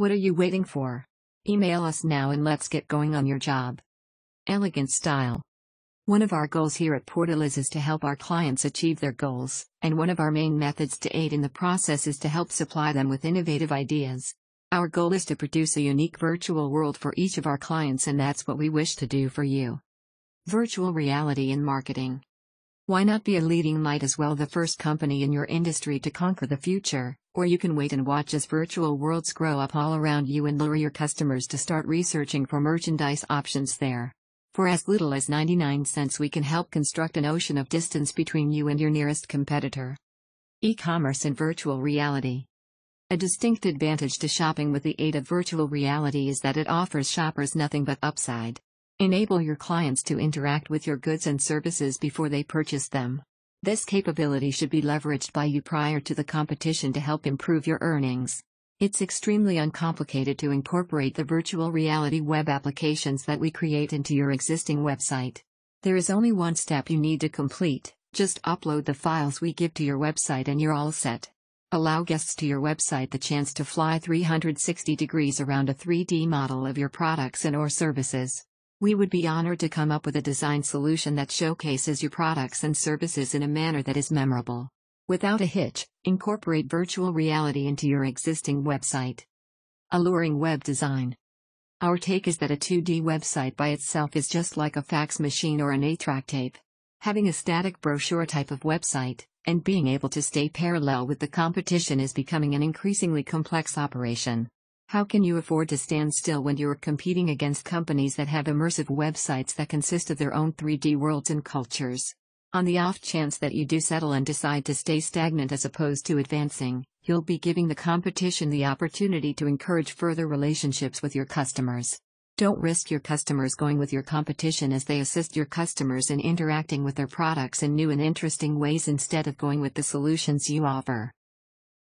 What are you waiting for? Email us now and let's get going on your job. Elegant style. One of our goals here at Portaliz is to help our clients achieve their goals, and one of our main methods to aid in the process is to help supply them with innovative ideas. Our goal is to produce a unique virtual world for each of our clients, and that's what we wish to do for you. Virtual reality in marketing. Why not be a leading light as well the first company in your industry to conquer the future, or you can wait and watch as virtual worlds grow up all around you and lure your customers to start researching for merchandise options there. For as little as 99 cents, we can help construct an ocean of distance between you and your nearest competitor. E commerce and virtual reality. A distinct advantage to shopping with the aid of virtual reality is that it offers shoppers nothing but upside. Enable your clients to interact with your goods and services before they purchase them. This capability should be leveraged by you prior to the competition to help improve your earnings. It's extremely uncomplicated to incorporate the virtual reality web applications that we create into your existing website. There is only one step you need to complete, just upload the files we give to your website and you're all set. Allow guests to your website the chance to fly 360 degrees around a 3D model of your products and or services. We would be honored to come up with a design solution that showcases your products and services in a manner that is memorable. Without a hitch, incorporate virtual reality into your existing website. Alluring web design. Our take is that a 2D website by itself is just like a fax machine or an A-track tape. Having a static brochure type of website, and being able to stay parallel with the competition is becoming an increasingly complex operation. How can you afford to stand still when you're competing against companies that have immersive websites that consist of their own 3D worlds and cultures? On the off chance that you do settle and decide to stay stagnant as opposed to advancing, you'll be giving the competition the opportunity to encourage further relationships with your customers. Don't risk your customers going with your competition as they assist your customers in interacting with their products in new and interesting ways instead of going with the solutions you offer.